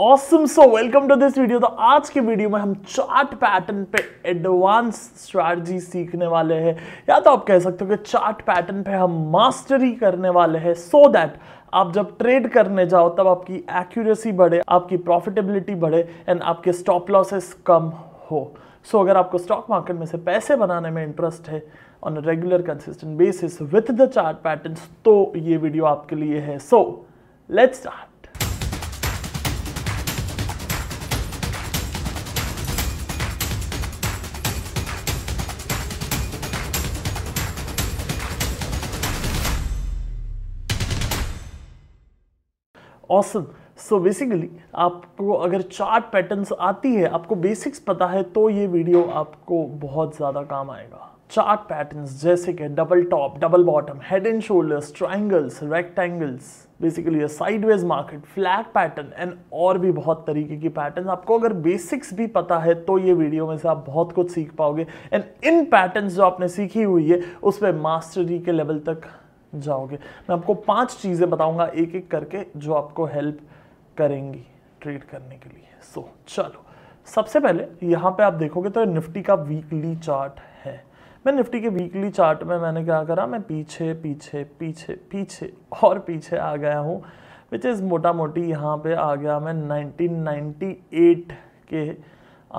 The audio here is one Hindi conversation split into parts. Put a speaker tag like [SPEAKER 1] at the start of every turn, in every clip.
[SPEAKER 1] awesome so welcome to this video तो आज के वीडियो में हम चार्ट पैटर्न पे एडवांस स्ट्रैटी सीखने वाले हैं या तो आप कह सकते हो कि चार्ट पैटर्न पे हम मास्टरी करने वाले हैं सो दैट आप जब ट्रेड करने जाओ तब आपकी एक्यूरेसी बढ़े आपकी प्रॉफिटेबिलिटी बढ़े एंड आपके स्टॉप लॉसेस कम हो सो so, अगर आपको स्टॉक मार्केट में से पैसे बनाने में इंटरेस्ट है on regular consistent basis with the chart pattern तो ये वीडियो आपके लिए है so let's start awesome so basically आपको अगर चार्ट पैटर्न्स आती है आपको बेसिक्स पता है तो ये वीडियो आपको बहुत ज़्यादा काम आएगा चार्ट पैटर्न्स जैसे कि double top double bottom head and shoulders triangles rectangles basically sideways market flat pattern and और भी बहुत तरीके की पैटर्न आपको अगर बेसिक्स भी पता है तो ये वीडियो में से आप बहुत कुछ सीख पाओगे एंड इन पैटर्न्स जो आपने सीखी हुई है उस पर मास्टरी के लेवल तक जाओगे मैं आपको पांच चीज़ें बताऊंगा एक एक करके जो आपको हेल्प करेंगी ट्रेड करने के लिए सो so, चलो सबसे पहले यहाँ पे आप देखोगे तो निफ्टी का वीकली चार्ट है मैं निफ्टी के वीकली चार्ट में मैंने क्या करा मैं पीछे पीछे पीछे पीछे और पीछे आ गया हूँ विच इज़ मोटा मोटी यहाँ पे आ गया मैं 1998 के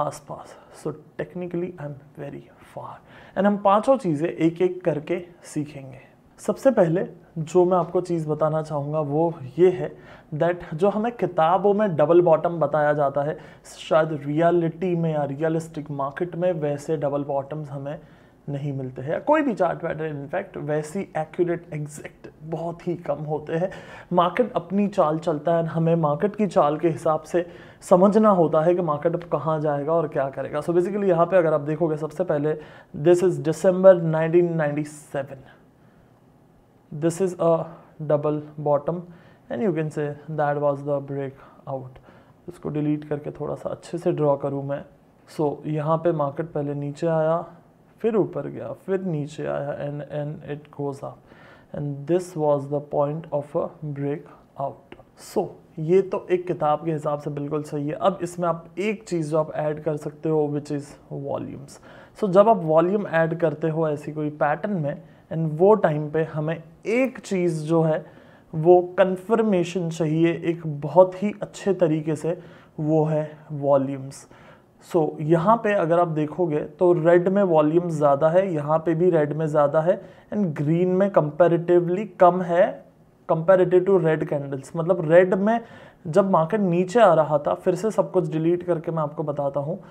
[SPEAKER 1] आसपास so technically I am very far and हम पांचों चीज़ें एक एक करके सीखेंगे सबसे पहले जो मैं आपको चीज़ बताना चाहूँगा वो ये है दैट जो हमें किताबों में डबल बॉटम बताया जाता है शायद रियलिटी में या रियलिस्टिक मार्केट में वैसे डबल बॉटम्स हमें नहीं मिलते हैं कोई भी चार्ट पैटर्न इनफैक्ट वैसी एक्यूरेट एग्जैक्ट बहुत ही कम होते हैं मार्केट अपनी चाल चलता है हमें मार्केट की चाल के हिसाब से समझना होता है कि मार्केट अब कहाँ जाएगा और क्या करेगा सो बेसिकली यहाँ पे अगर आप देखोगे सबसे पहले this is December 1997 this is a double bottom and you can say that was the break out इसको डिलीट करके थोड़ा सा अच्छे से ड्रॉ करूँ मैं सो so, यहाँ पे मार्केट पहले नीचे आया फिर ऊपर गया फिर नीचे आया and and it goes up and this was the point of a break out so ये तो एक किताब के हिसाब से बिल्कुल सही है अब इसमें आप एक चीज़ जो आप ऐड कर सकते हो विच इज़ वॉल्यूम्स सो जब आप वॉल्यूम ऐड करते हो ऐसी कोई पैटर्न में एंड वो टाइम पे हमें एक चीज़ जो है वो कन्फर्मेशन चाहिए एक बहुत ही अच्छे तरीके से वो है वॉल्यूम्स सो so, यहाँ पे अगर आप देखोगे तो रेड में वॉल्यूम ज़्यादा है यहाँ पे भी रेड में ज़्यादा है एंड ग्रीन में कंपेरेटिवली कम है कंपेरेटिव टू रेड कैंडल्स मतलब रेड में जब मार्केट नीचे आ रहा था फिर से सब कुछ डिलीट करके मैं आपको बताता हूँ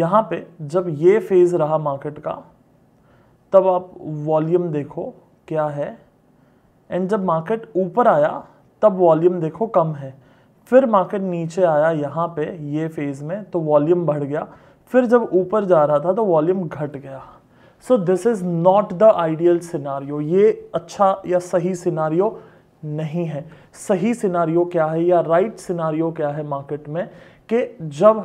[SPEAKER 1] यहाँ पे जब ये फेज़ रहा मार्केट का तब आप वॉल्यूम देखो क्या है एंड जब मार्केट ऊपर आया तब वॉल्यूम देखो कम है फिर मार्केट नीचे आया यहाँ पे ये फेज़ में तो वॉल्यूम बढ़ गया फिर जब ऊपर जा रहा था तो वॉल्यूम घट गया so this is not the ideal scenario ये अच्छा या सही सिनारियो नहीं है सही सिनारियो क्या है या राइट right सिनारियो क्या है मार्केट में कि जब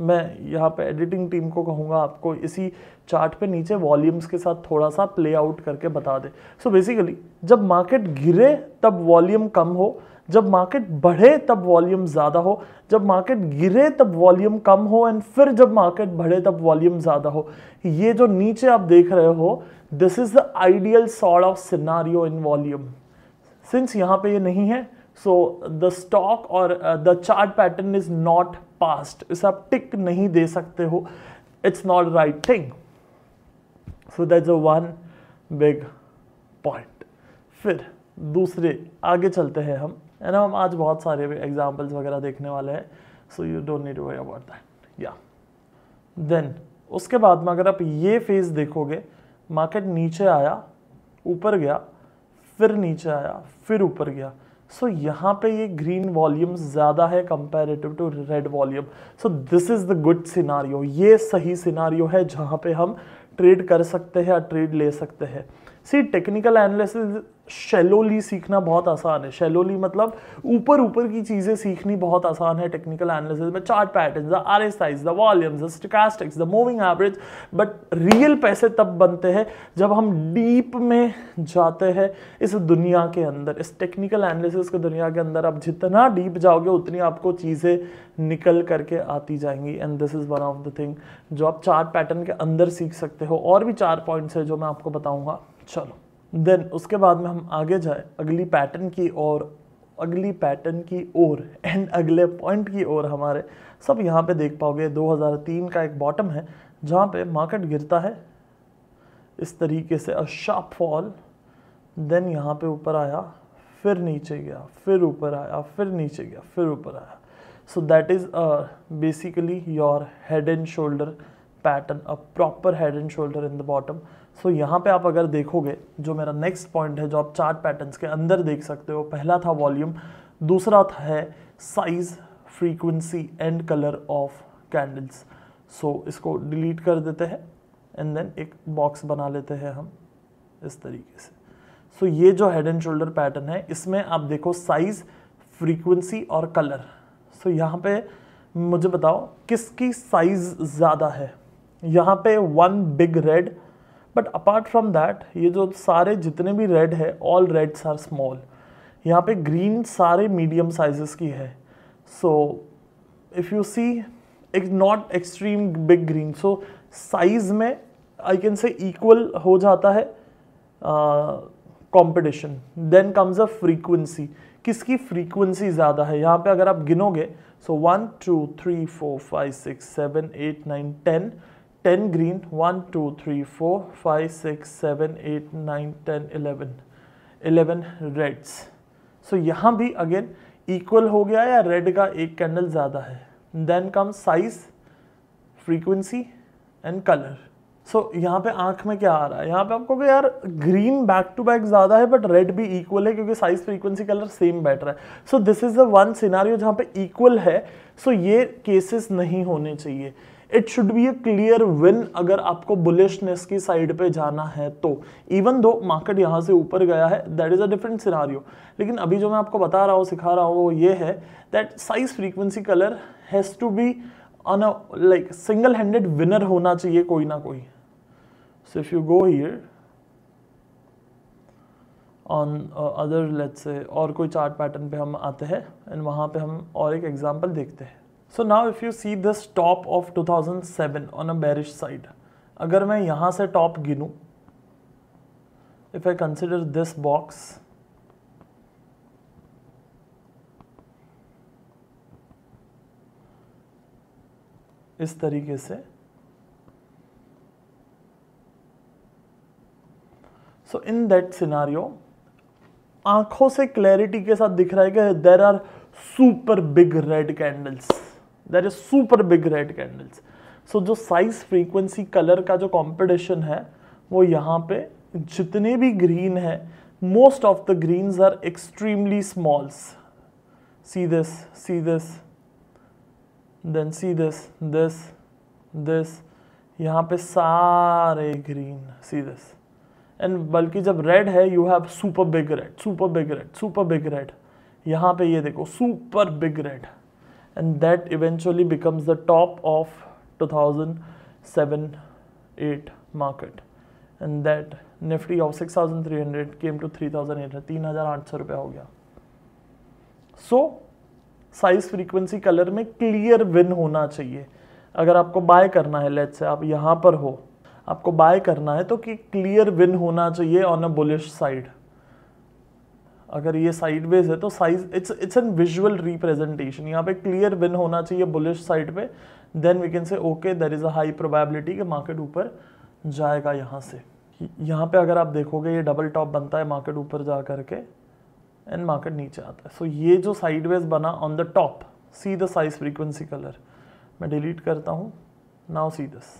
[SPEAKER 1] मैं यहाँ पे एडिटिंग टीम को कहूँगा आपको इसी चार्ट पे नीचे वॉल्यूम्स के साथ थोड़ा सा प्ले आउट करके बता दे सो so बेसिकली जब मार्केट गिरे तब वॉल्यूम कम हो जब मार्केट बढ़े तब वॉल्यूम ज़्यादा हो जब मार्केट गिरे तब वॉल्यूम कम हो एंड फिर जब मार्केट बढ़े तब वॉल्यूम ज़्यादा हो ये जो नीचे आप देख रहे हो this is the ideal sort of scenario in volume since यहाँ पे ये नहीं है सो द स्टॉक और the chart pattern is not passed इसे आप टिक नहीं दे सकते हो it's not right thing so that a one big point फिर दूसरे आगे चलते हैं हम ना हम आज बहुत सारे एग्जाम्पल्स वगैरह देखने वाले हैं so you don't need worry about that या देन उसके बाद में अगर आप ये फेज देखोगे मार्केट नीचे आया ऊपर गया फिर नीचे आया फिर ऊपर गया सो so, यहाँ पे ये ग्रीन वॉल्यूम ज़्यादा है comparative to red volume so this is the good scenario ये सही सिनारियो है जहाँ पे हम ट्रेड कर सकते हैं या ट्रेड ले सकते हैं सी टेक्निकल एनालिसिस शेलोली सीखना बहुत आसान है शेलोली मतलब ऊपर ऊपर की चीज़ें सीखनी बहुत आसान है टेक्निकल एनालिसिस में chart pattern the R S size the volumes the stochastics the moving average but real पैसे तब बनते हैं जब हम डीप में जाते हैं इस दुनिया के अंदर इस टेक्निकल एनालिसिस की दुनिया के अंदर आप जितना डीप जाओगे उतनी आपको चीज़ें निकल करके आती जाएंगी and this is one of the thing जो आप चार्ट पैटर्न के अंदर सीख सकते हो और भी चार पॉइंट्स है जो मैं आपको बताऊँगा चलो देन उसके बाद में हम आगे जाए अगली पैटर्न की ओर अगली पैटर्न की ओर एंड अगले पॉइंट की ओर हमारे सब यहाँ पे देख पाओगे 2003 का एक बॉटम है जहाँ पे मार्केट गिरता है इस तरीके से अ शार्प फॉल देन यहाँ पे ऊपर आया फिर नीचे गया फिर ऊपर आया फिर नीचे गया फिर ऊपर आया so that is basically your head and shoulder pattern a proper head and shoulder in the bottom so so, यहाँ पे आप अगर देखोगे जो मेरा नेक्स्ट पॉइंट है जो आप चार्ट पैटर्न्स के अंदर देख सकते हो पहला था वॉल्यूम दूसरा था है size frequency and colour of candles so इसको डिलीट कर देते हैं एंड देन एक बॉक्स बना लेते हैं हम इस तरीके से सो so, ये जो हेड एंड शोल्डर पैटर्न है इसमें आप देखो साइज फ्रीक्वेंसी और कलर सो so, यहाँ पे मुझे बताओ किसकी साइज ज़्यादा है यहाँ पे one big red but apart from that ये जो सारे जितने भी रेड है ऑल रेड्स आर स्मॉल यहाँ पे ग्रीन सारे मीडियम साइजेस की है so if you see it's not extreme big green so size में आई कैन से इक्वल हो जाता है competition then comes a frequency किसकी फ्रीक्वेंसी ज़्यादा है यहाँ पे अगर आप गिनोगे so one two three four five six seven eight nine ten 10 green 1 2 3 4 5 6 7 8 9 10 11 11 reds so so, यहाँ भी अगेन इक्वल हो गया या रेड का एक कैंडल ज़्यादा है then come size frequency and colour so यहाँ पे आँख में क्या आ रहा है यहाँ पे आपको यार ग्रीन बैक टू बैक ज़्यादा है बट रेड भी इक्वल है क्योंकि साइज फ्रीक्वेंसी कलर सेम बैठ रहा है so this is the one scenario जहाँ पे इक्वल है सो so ये केसेस नहीं होने चाहिए it should be a clear win अगर आपको बुलिशनेस की साइड पे जाना है तो इवन दो मार्केट यहाँ से ऊपर गया है that is a different scenario लेकिन अभी जो मैं आपको बता रहा हूँ सिखा रहा हूँ वो ये है that size frequency colour has to be on a like single handed winner होना चाहिए कोई ना कोई so if you go here on other let's say और कोई चार्ट पैटर्न पे हम आते हैं एंड वहाँ पे हम और एक एग्जांपल देखते हैं so now if you see this top of 2007 on a bearish side अगर मैं यहां से टॉप गिनू if I consider this box इस तरीके से सो इन दैट सिनारियो आंखों से क्लैरिटी के साथ दिख रहा है कि there are super big red candles there is super big red candles so जो साइज फ्रीक्वेंसी कलर का जो कॉम्पिटिशन है वो यहाँ पे जितने भी ग्रीन है most of the green are extremely smalls see this see this then see this this this यहाँ पे सारे ग्रीन सी दिस एंड बल्कि जब रेड है you have super big red super big red super big red यहाँ पे ये देखो super big red and that eventually becomes the top of 2007-8 market and that nifty of 6300 came to 3800 3800 rupees ho gaya so size frequency colour में क्लियर विन होना चाहिए अगर आपको बाय करना है लेट्स से आप यहाँ पर हो आपको बाय करना है तो कि क्लियर विन होना चाहिए ऑन अ बुलिश साइड अगर ये साइडवेज है तो size it's it's an visual representation यहाँ पे क्लियर विन होना चाहिए बुलिश साइड पे then we can say okay there is a high probability कि मार्केट ऊपर जाएगा यहाँ से यहाँ पे अगर आप देखोगे ये डबल टॉप बनता है मार्केट ऊपर जा करके एंड मार्केट नीचे आता है सो so, ये जो साइडवेज बना on the top see the size frequency colour मैं डिलीट करता हूँ नाउ सी दस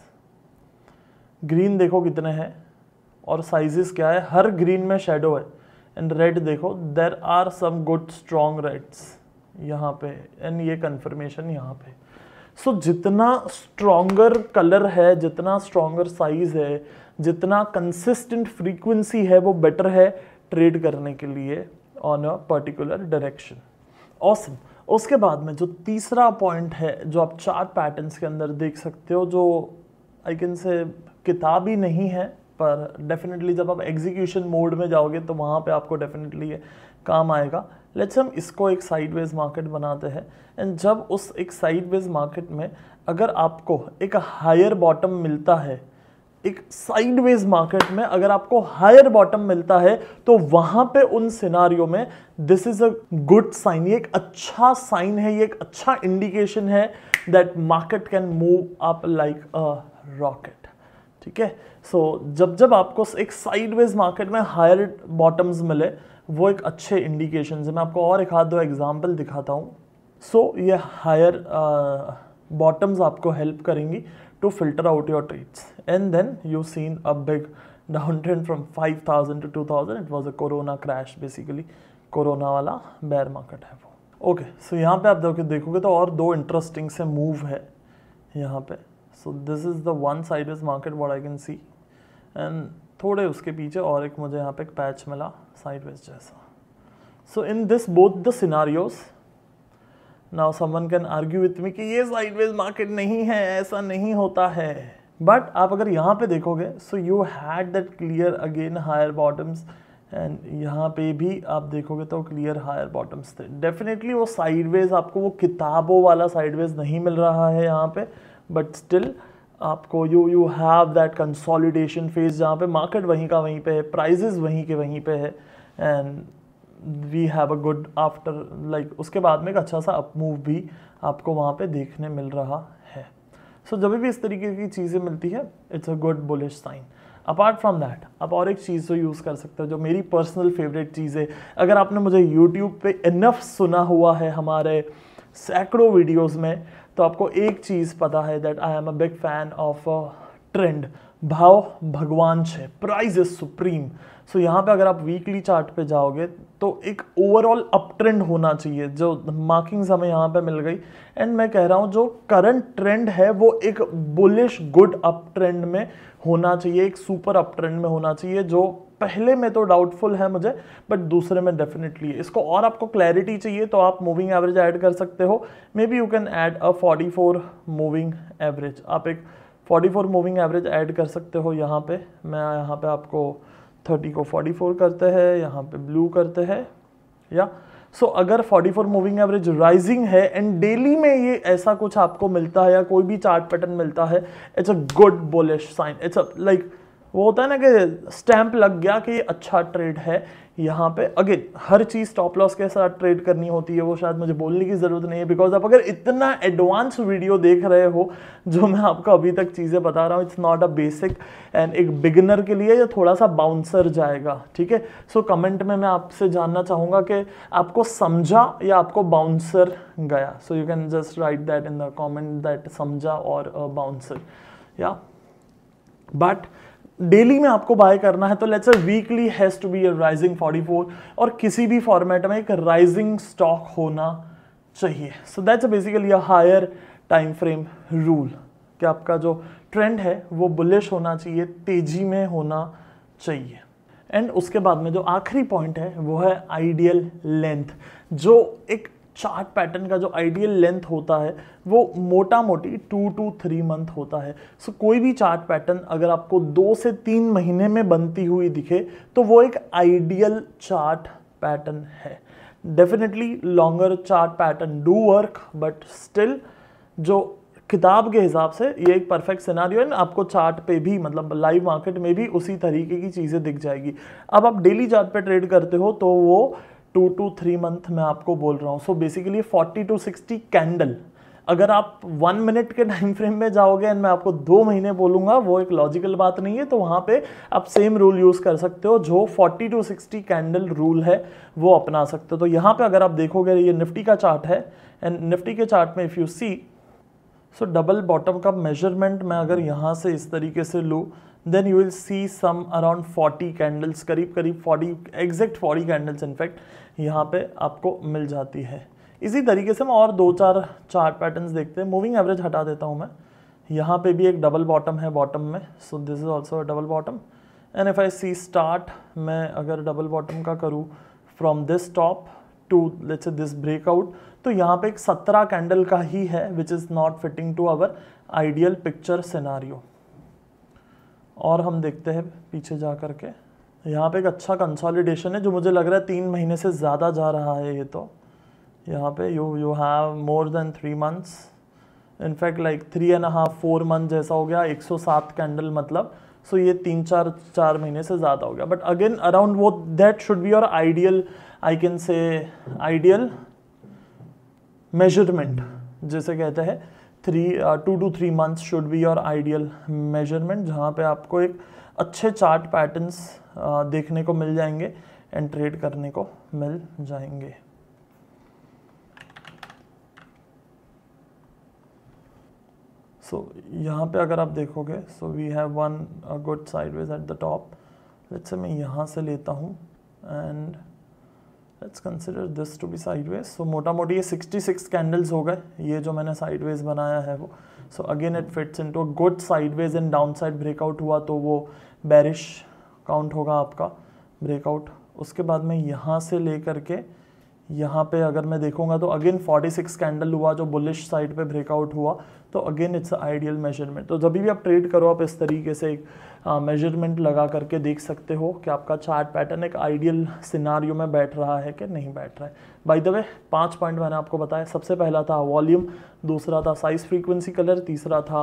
[SPEAKER 1] ग्रीन देखो कितने हैं और साइजेस क्या है हर ग्रीन में शेडो है एंड रेड देखो there are some good strong reds यहाँ पे एंड ये कन्फर्मेशन यहाँ पे सो so, जितना स्ट्रोंगर कलर है जितना स्ट्रोंगर साइज है जितना कंसिस्टेंट फ्रीक्वेंसी है वो बेटर है ट्रेड करने के लिए on a particular direction awesome उसके बाद में जो तीसरा पॉइंट है जो आप चार्ट पैटर्न्स के अंदर देख सकते हो जो आई कैन से किताब ही नहीं है पर डेफिनेटली जब आप एग्जीक्यूशन मोड में जाओगे तो वहाँ पे आपको डेफिनेटली ये काम आएगा लेट्स हम इसको एक साइड वेज मार्केट बनाते हैं एंड जब उस एक साइड वेज मार्केट में अगर आपको एक हायर बॉटम मिलता है एक साइडवेज मार्केट में अगर आपको हायर बॉटम मिलता है तो वहां पे उन सिनारियों में this is a good sign ये एक अच्छा साइन है ये एक अच्छा इंडिकेशन है that market can move up like a rocket ठीक है सो जब जब आपको एक साइडवेज मार्केट में हायर बॉटम्स मिले वो एक अच्छे इंडिकेशन है मैं आपको और एक हाथ दो एग्जाम्पल दिखाता हूँ सो so, ये हायर बॉटम्स uh, आपको हेल्प करेंगी to filter out your trades and then you seen a big down trend from 5000 to thousand it was a corona crash basically corona वाला बेयर मार्केट है वो ओके सो यहाँ पे आप देखोगे तो और दो इंटरेस्टिंग से मूव है यहाँ पे so this is the one side is market what I can see and थोड़े उसके पीछे और एक मुझे यहाँ पे एक पैच मिला साइड वेज जैसा so in this both the scenarios now someone can argue with me कि ये साइड वेज मार्केट नहीं है ऐसा नहीं होता है बट आप अगर यहाँ पे देखोगे so you had that clear again higher bottoms and यहाँ पे भी आप देखोगे तो क्लियर हायर बॉटम्स थे डेफिनेटली वो साइडवेज आपको वो किताबों वाला साइडवेज नहीं मिल रहा है यहाँ पे बट स्टिल आपको you you have that consolidation phase जहाँ पे मार्केट वहीं का वहीं पे है प्राइजेज वहीं के वहीं पे है and we have a good after like उसके बाद में एक अच्छा सा अप मूव भी आपको वहाँ पे देखने मिल रहा है सो so, जब भी इस तरीके की चीज़ें मिलती है it's a good bullish sign apart from that आप और एक चीज़ तो यूज़ कर सकते हो जो मेरी पर्सनल फेवरेट चीज़ है अगर आपने मुझे यूट्यूब पे इनफ सुना हुआ है हमारे सैकड़ों वीडियोस में तो आपको एक चीज़ पता है that I am a big fan of trend भाव भगवान छे प्राइज इज सुप्रीम सो यहाँ पे अगर आप वीकली चार्ट पे जाओगे तो एक ओवरऑल अप ट्रेंड होना चाहिए जो मार्किंग्स हमें यहाँ पे मिल गई एंड मैं कह रहा हूँ जो करंट ट्रेंड है वो एक बुलिश गुड अप ट्रेंड में होना चाहिए एक सुपर अप ट्रेंड में होना चाहिए जो पहले में तो डाउटफुल है मुझे बट दूसरे में डेफिनेटली इसको और आपको क्लैरिटी चाहिए तो आप मूविंग एवरेज ऐड कर सकते हो maybe you can add a 44 moving average आप एक 44 मूविंग एवरेज ऐड कर सकते हो यहाँ पे मैं यहाँ पे आपको 30 को 44 करते हैं यहाँ पे ब्लू करते हैं या सो so, अगर 44 मूविंग एवरेज राइजिंग है एंड डेली में ये ऐसा कुछ आपको मिलता है या कोई भी चार्ट पैटर्न मिलता है it's a good bullish sign it's a like वो होता है ना कि स्टैंप लग गया कि ये अच्छा ट्रेड है यहाँ पे अगेन हर चीज़ स्टॉप लॉस के साथ ट्रेड करनी होती है वो शायद मुझे बोलने की ज़रूरत नहीं है बिकॉज आप अगर इतना एडवांस वीडियो देख रहे हो जो मैं आपको अभी तक चीज़ें बता रहा हूँ it's not a basic and एक बिगिनर के लिए या थोड़ा सा बाउंसर जाएगा ठीक है सो कमेंट में मैं आपसे जानना चाहूँगा कि आपको समझा या आपको बाउंसर गया so you can just write that in the comment that समझा और बाउंसर या बट डेली में आपको बाय करना है तो let's weekly has to be a rising 44 और किसी भी फॉर्मेट में एक राइजिंग स्टॉक होना चाहिए so that's basically a higher time frame rule कि आपका जो ट्रेंड है वो बुलिश होना चाहिए तेजी में होना चाहिए एंड उसके बाद में जो आखिरी पॉइंट है वो है आइडियल लेंथ जो एक चार्ट पैटर्न का जो आइडियल लेंथ होता है वो मोटा मोटी टू टू थ्री मंथ होता है सो so, कोई भी चार्ट पैटर्न अगर आपको दो से तीन महीने में बनती हुई दिखे तो वो एक आइडियल चार्ट पैटर्न है definitely longer chart pattern do work but still जो किताब के हिसाब से ये एक परफेक्ट सिनारियो है आपको चार्ट पे भी मतलब लाइव मार्केट में भी उसी तरीके की चीज़ें दिख जाएगी अब आप डेली चार्ट पे ट्रेड करते हो तो वो टू टू थ्री मंथ मैं आपको बोल रहा हूँ so basically forty to sixty candle अगर आप वन मिनट के टाइम फ्रेम में जाओगे एंड मैं आपको दो महीने बोलूंगा वो एक लॉजिकल बात नहीं है तो वहाँ पे आप सेम रूल यूज़ कर सकते हो जो 40 टू 60 कैंडल रूल है वो अपना सकते हो तो यहाँ पे अगर आप देखोगे ये निफ्टी का चार्ट है एंड निफ्टी के चार्ट में if you see so double bottom का मेजरमेंट मैं अगर यहाँ से इस तरीके से लूँ then you will see some around 40 candles करीब करीब 40 एग्जैक्ट 40 कैंडल्स इनफैक्ट यहाँ पे आपको मिल जाती है इसी तरीके से हम और दो चार चार पैटर्न्स देखते हैं मूविंग एवरेज हटा देता हूँ मैं यहाँ पे भी एक डबल बॉटम है बॉटम में so this is also double bottom and if I see start मैं अगर डबल बॉटम का करूँ from this top to let's this breakout तो यहाँ पे एक सत्रह कैंडल का ही है which is not fitting to our ideal picture scenario और हम देखते हैं पीछे जा कर के यहाँ पे एक अच्छा कंसोलिडेशन है जो मुझे लग रहा है तीन महीने से ज़्यादा जा रहा है ये तो यहाँ पे you you have more than three months in fact like three and half four month जैसा हो गया 107 कैंडल मतलब सो so ये तीन चार चार महीने से ज़्यादा हो गया बट अगेन अराउंड वो that should be your ideal I can say ideal measurement जिसे कहते हैं three two two three months should be your ideal measurement जहाँ पे आपको एक अच्छे चार्ट पैटर्न्स uh, देखने को मिल जाएंगे एंड ट्रेड करने को मिल जाएंगे सो so, यहाँ पे अगर आप देखोगे so we have one good sideways at the top let's say मैं यहाँ से लेता हूँ and let's consider this to be sideways so मोटा मोटी ये 66 कैंडल्स हो गए ये जो मैंने साइडवेज बनाया है वो so again it fits into good sideways and downside breakout हुआ तो वो बैरिश काउंट होगा आपका ब्रेकआउट उसके बाद में यहाँ से लेकर के यहाँ पे अगर मैं देखूंगा तो अगेन 46 कैंडल हुआ जो बुलिश साइड पे ब्रेकआउट हुआ तो अगेन इट्स आइडियल मेजरमेंट तो जब भी आप ट्रेड करो आप इस तरीके से एक मेजरमेंट लगा करके देख सकते हो कि आपका चार्ट पैटर्न एक आइडियल सिनारियो में बैठ रहा है कि नहीं बैठ रहा है बाई द वे पाँच पॉइंट मैंने आपको बताया सबसे पहला था वॉल्यूम दूसरा था साइज फ्रीक्वेंसी कलर तीसरा था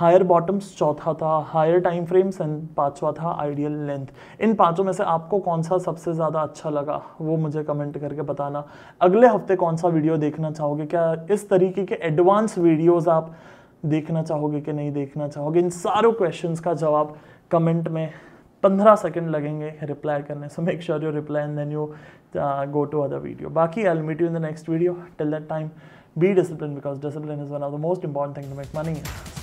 [SPEAKER 1] हायर बॉटम्स चौथा था हायर टाइम फ्रेम्स एंड पांचवा था आइडियल लेंथ इन पांचों में से आपको कौन सा सबसे ज़्यादा अच्छा लगा वो मुझे कमेंट करके बताना अगले हफ्ते कौन सा वीडियो देखना चाहोगे क्या इस तरीके के एडवांस वीडियोज़ आप देखना चाहोगे कि नहीं देखना चाहोगे इन सारों क्वेश्चन का जवाब कमेंट में पंद्रह सेकेंड लगेंगे रिप्लाई करने so make sure you reply and then you go to other video बाकी I meet you in the next video till that time be discipline because discipline is one of the most important thing to make money